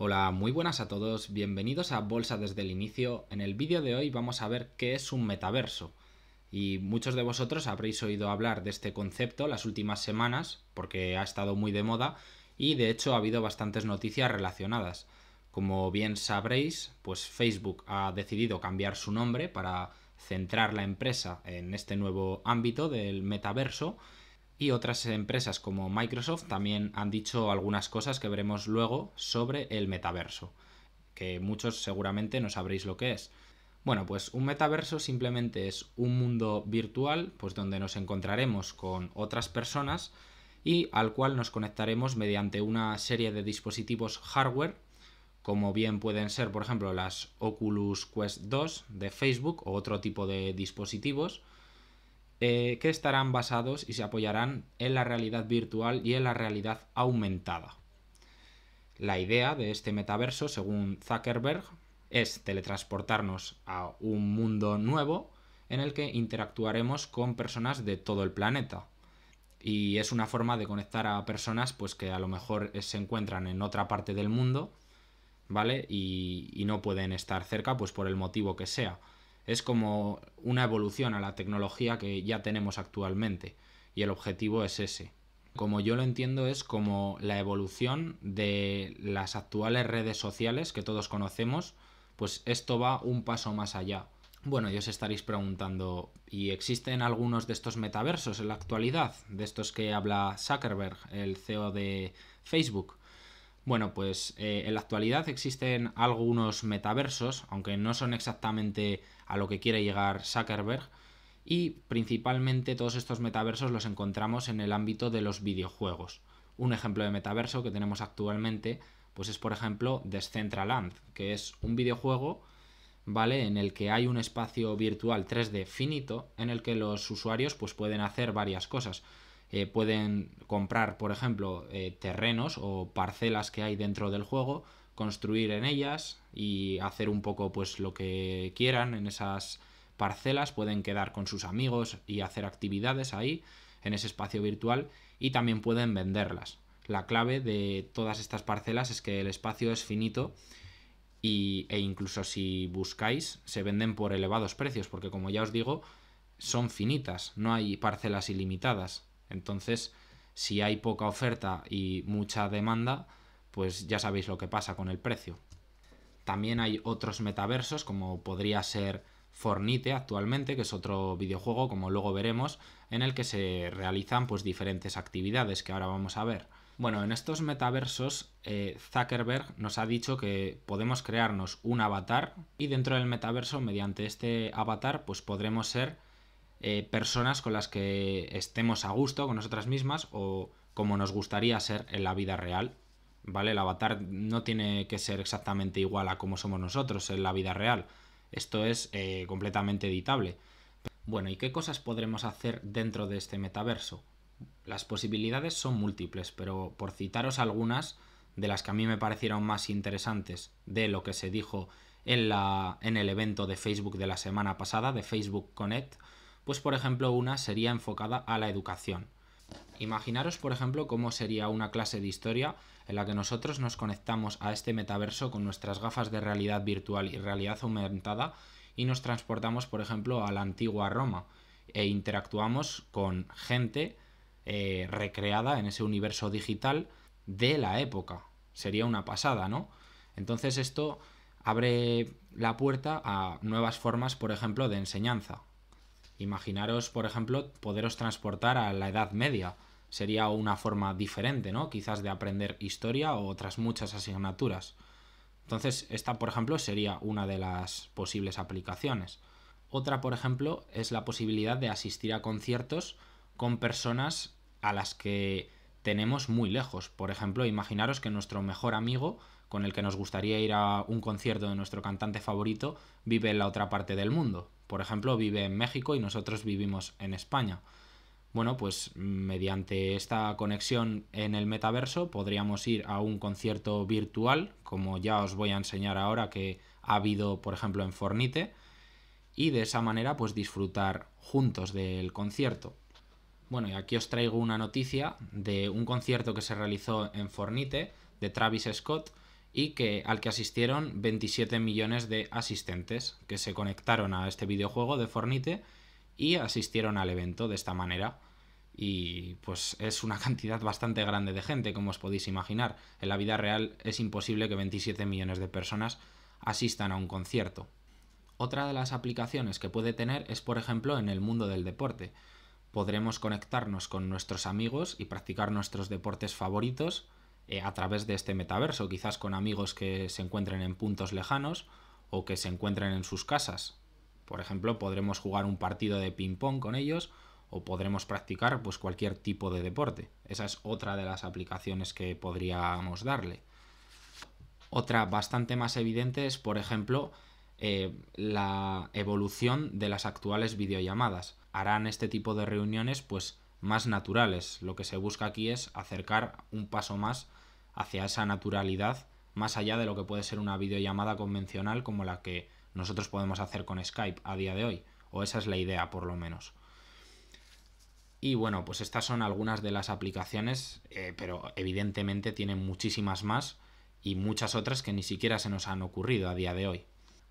Hola, muy buenas a todos, bienvenidos a Bolsa desde el inicio. En el vídeo de hoy vamos a ver qué es un metaverso. Y muchos de vosotros habréis oído hablar de este concepto las últimas semanas, porque ha estado muy de moda y de hecho ha habido bastantes noticias relacionadas. Como bien sabréis, pues Facebook ha decidido cambiar su nombre para centrar la empresa en este nuevo ámbito del metaverso y otras empresas como Microsoft también han dicho algunas cosas que veremos luego sobre el metaverso, que muchos seguramente no sabréis lo que es. Bueno, pues un metaverso simplemente es un mundo virtual, pues donde nos encontraremos con otras personas y al cual nos conectaremos mediante una serie de dispositivos hardware, como bien pueden ser, por ejemplo, las Oculus Quest 2 de Facebook o otro tipo de dispositivos, eh, que estarán basados y se apoyarán en la realidad virtual y en la realidad aumentada. La idea de este metaverso, según Zuckerberg, es teletransportarnos a un mundo nuevo en el que interactuaremos con personas de todo el planeta. Y es una forma de conectar a personas pues, que a lo mejor se encuentran en otra parte del mundo, ¿vale? Y, y no pueden estar cerca, pues por el motivo que sea es como una evolución a la tecnología que ya tenemos actualmente y el objetivo es ese. Como yo lo entiendo es como la evolución de las actuales redes sociales que todos conocemos, pues esto va un paso más allá. Bueno, y os estaréis preguntando, ¿y existen algunos de estos metaversos en la actualidad? De estos que habla Zuckerberg, el CEO de Facebook. Bueno, pues eh, en la actualidad existen algunos metaversos, aunque no son exactamente a lo que quiere llegar Zuckerberg, y principalmente todos estos metaversos los encontramos en el ámbito de los videojuegos. Un ejemplo de metaverso que tenemos actualmente, pues es por ejemplo Descentraland, que es un videojuego, ¿vale? En el que hay un espacio virtual 3D finito en el que los usuarios pues pueden hacer varias cosas. Eh, pueden comprar, por ejemplo, eh, terrenos o parcelas que hay dentro del juego, construir en ellas y hacer un poco pues lo que quieran en esas parcelas, pueden quedar con sus amigos y hacer actividades ahí en ese espacio virtual y también pueden venderlas. La clave de todas estas parcelas es que el espacio es finito e incluso si buscáis se venden por elevados precios porque como ya os digo son finitas, no hay parcelas ilimitadas. Entonces, si hay poca oferta y mucha demanda, pues ya sabéis lo que pasa con el precio. También hay otros metaversos, como podría ser Fornite actualmente, que es otro videojuego, como luego veremos, en el que se realizan pues, diferentes actividades que ahora vamos a ver. Bueno, en estos metaversos, eh, Zuckerberg nos ha dicho que podemos crearnos un avatar y dentro del metaverso, mediante este avatar, pues podremos ser eh, personas con las que estemos a gusto con nosotras mismas o como nos gustaría ser en la vida real. ¿Vale? El avatar no tiene que ser exactamente igual a como somos nosotros en la vida real. Esto es eh, completamente editable. Bueno, ¿y qué cosas podremos hacer dentro de este metaverso? Las posibilidades son múltiples, pero por citaros algunas de las que a mí me parecieron más interesantes de lo que se dijo la, en el evento de Facebook de la semana pasada, de Facebook Connect, pues por ejemplo una sería enfocada a la educación. Imaginaros por ejemplo cómo sería una clase de historia en la que nosotros nos conectamos a este metaverso con nuestras gafas de realidad virtual y realidad aumentada y nos transportamos por ejemplo a la antigua Roma e interactuamos con gente eh, recreada en ese universo digital de la época. Sería una pasada, ¿no? Entonces esto abre la puerta a nuevas formas, por ejemplo, de enseñanza. Imaginaros, por ejemplo, poderos transportar a la Edad Media. Sería una forma diferente, ¿no? Quizás de aprender historia o otras muchas asignaturas. Entonces, esta, por ejemplo, sería una de las posibles aplicaciones. Otra, por ejemplo, es la posibilidad de asistir a conciertos con personas a las que tenemos muy lejos. Por ejemplo, imaginaros que nuestro mejor amigo, con el que nos gustaría ir a un concierto de nuestro cantante favorito, vive en la otra parte del mundo. Por ejemplo, vive en México y nosotros vivimos en España. Bueno, pues mediante esta conexión en el metaverso podríamos ir a un concierto virtual, como ya os voy a enseñar ahora que ha habido, por ejemplo, en Fornite, y de esa manera pues disfrutar juntos del concierto. Bueno, y aquí os traigo una noticia de un concierto que se realizó en Fornite de Travis Scott y que, al que asistieron 27 millones de asistentes que se conectaron a este videojuego de Fornite y asistieron al evento de esta manera. Y pues es una cantidad bastante grande de gente, como os podéis imaginar. En la vida real es imposible que 27 millones de personas asistan a un concierto. Otra de las aplicaciones que puede tener es, por ejemplo, en el mundo del deporte podremos conectarnos con nuestros amigos y practicar nuestros deportes favoritos eh, a través de este metaverso, quizás con amigos que se encuentren en puntos lejanos o que se encuentren en sus casas. Por ejemplo, podremos jugar un partido de ping-pong con ellos o podremos practicar pues, cualquier tipo de deporte. Esa es otra de las aplicaciones que podríamos darle. Otra bastante más evidente es, por ejemplo, eh, la evolución de las actuales videollamadas. Harán este tipo de reuniones pues más naturales. Lo que se busca aquí es acercar un paso más hacia esa naturalidad, más allá de lo que puede ser una videollamada convencional como la que nosotros podemos hacer con Skype a día de hoy. O esa es la idea, por lo menos. Y bueno, pues estas son algunas de las aplicaciones, eh, pero evidentemente tienen muchísimas más y muchas otras que ni siquiera se nos han ocurrido a día de hoy.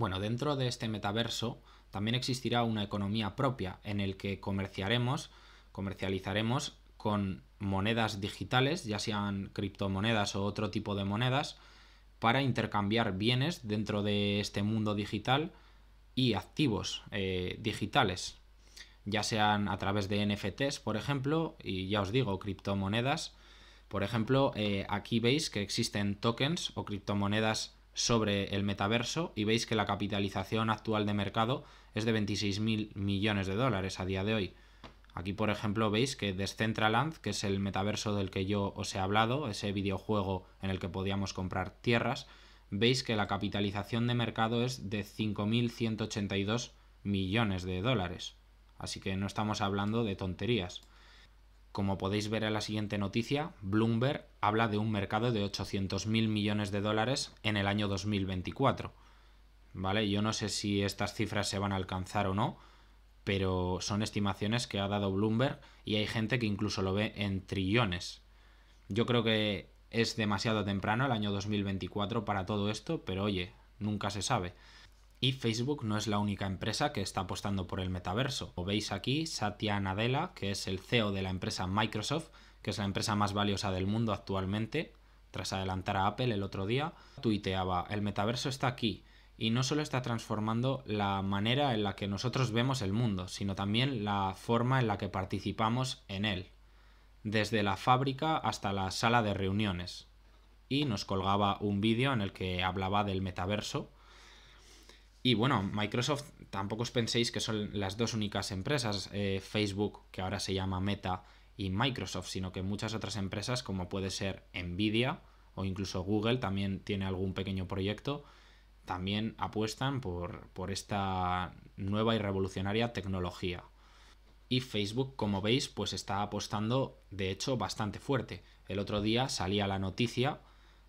Bueno, dentro de este metaverso también existirá una economía propia en el que comerciaremos, comercializaremos con monedas digitales, ya sean criptomonedas o otro tipo de monedas, para intercambiar bienes dentro de este mundo digital y activos eh, digitales, ya sean a través de NFTs, por ejemplo, y ya os digo, criptomonedas. Por ejemplo, eh, aquí veis que existen tokens o criptomonedas sobre el metaverso y veis que la capitalización actual de mercado es de 26.000 millones de dólares a día de hoy. Aquí, por ejemplo, veis que Decentraland, que es el metaverso del que yo os he hablado, ese videojuego en el que podíamos comprar tierras, veis que la capitalización de mercado es de 5.182 millones de dólares. Así que no estamos hablando de tonterías. Como podéis ver en la siguiente noticia, Bloomberg habla de un mercado de 800.000 millones de dólares en el año 2024. ¿Vale? Yo no sé si estas cifras se van a alcanzar o no, pero son estimaciones que ha dado Bloomberg y hay gente que incluso lo ve en trillones. Yo creo que es demasiado temprano el año 2024 para todo esto, pero oye, nunca se sabe. Y Facebook no es la única empresa que está apostando por el metaverso. Como veis aquí, Satya Nadella, que es el CEO de la empresa Microsoft, que es la empresa más valiosa del mundo actualmente, tras adelantar a Apple el otro día, tuiteaba, el metaverso está aquí y no solo está transformando la manera en la que nosotros vemos el mundo, sino también la forma en la que participamos en él, desde la fábrica hasta la sala de reuniones. Y nos colgaba un vídeo en el que hablaba del metaverso, y bueno, Microsoft tampoco os penséis que son las dos únicas empresas, eh, Facebook, que ahora se llama Meta, y Microsoft, sino que muchas otras empresas como puede ser Nvidia o incluso Google también tiene algún pequeño proyecto, también apuestan por, por esta nueva y revolucionaria tecnología. Y Facebook, como veis, pues está apostando de hecho bastante fuerte. El otro día salía la noticia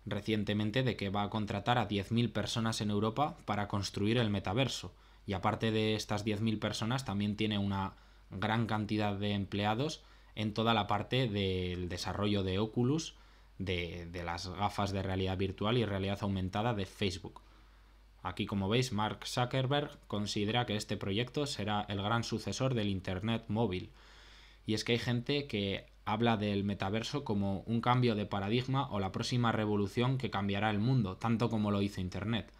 recientemente de que va a contratar a 10.000 personas en Europa para construir el metaverso. Y aparte de estas 10.000 personas, también tiene una gran cantidad de empleados en toda la parte del desarrollo de Oculus, de, de las gafas de realidad virtual y realidad aumentada de Facebook. Aquí, como veis, Mark Zuckerberg considera que este proyecto será el gran sucesor del Internet móvil. Y es que hay gente que habla del metaverso como un cambio de paradigma o la próxima revolución que cambiará el mundo, tanto como lo hizo Internet.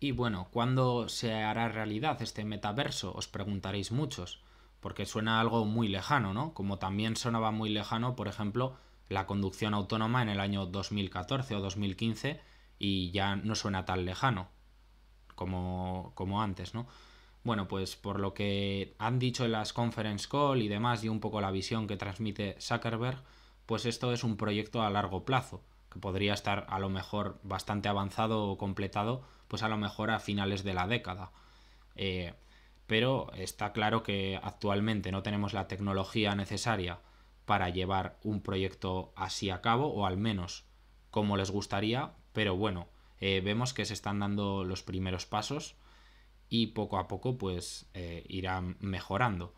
Y bueno, ¿cuándo se hará realidad este metaverso? Os preguntaréis muchos, porque suena algo muy lejano, ¿no? Como también sonaba muy lejano, por ejemplo, la conducción autónoma en el año 2014 o 2015 y ya no suena tan lejano como, como antes, ¿no? Bueno, pues por lo que han dicho en las conference call y demás y un poco la visión que transmite Zuckerberg, pues esto es un proyecto a largo plazo, que podría estar a lo mejor bastante avanzado o completado, pues a lo mejor a finales de la década. Eh, pero está claro que actualmente no tenemos la tecnología necesaria para llevar un proyecto así a cabo, o al menos como les gustaría, pero bueno, eh, vemos que se están dando los primeros pasos y poco a poco pues eh, irán mejorando.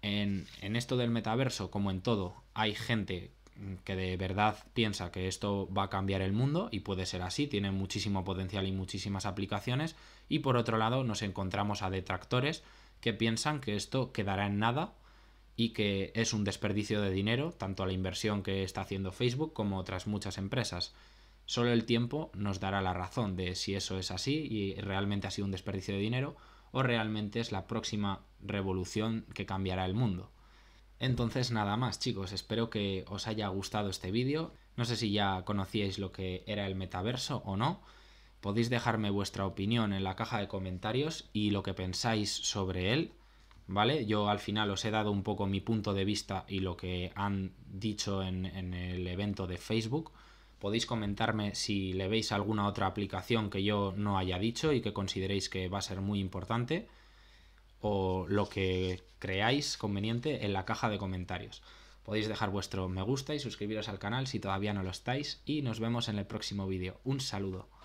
En, en, esto del metaverso, como en todo, hay gente que de verdad piensa que esto va a cambiar el mundo y puede ser así, tiene muchísimo potencial y muchísimas aplicaciones y por otro lado nos encontramos a detractores que piensan que esto quedará en nada y que es un desperdicio de dinero, tanto a la inversión que está haciendo Facebook como otras muchas empresas. Solo el tiempo nos dará la razón de si eso es así y realmente ha sido un desperdicio de dinero o realmente es la próxima revolución que cambiará el mundo. Entonces nada más chicos, espero que os haya gustado este vídeo. No sé si ya conocíais lo que era el metaverso o no. Podéis dejarme vuestra opinión en la caja de comentarios y lo que pensáis sobre él. ¿Vale? Yo al final os he dado un poco mi punto de vista y lo que han dicho en, en el evento de Facebook. Podéis comentarme si le veis alguna otra aplicación que yo no haya dicho y que consideréis que va a ser muy importante o lo que creáis conveniente en la caja de comentarios. Podéis dejar vuestro me gusta y suscribiros al canal si todavía no lo estáis y nos vemos en el próximo vídeo. Un saludo.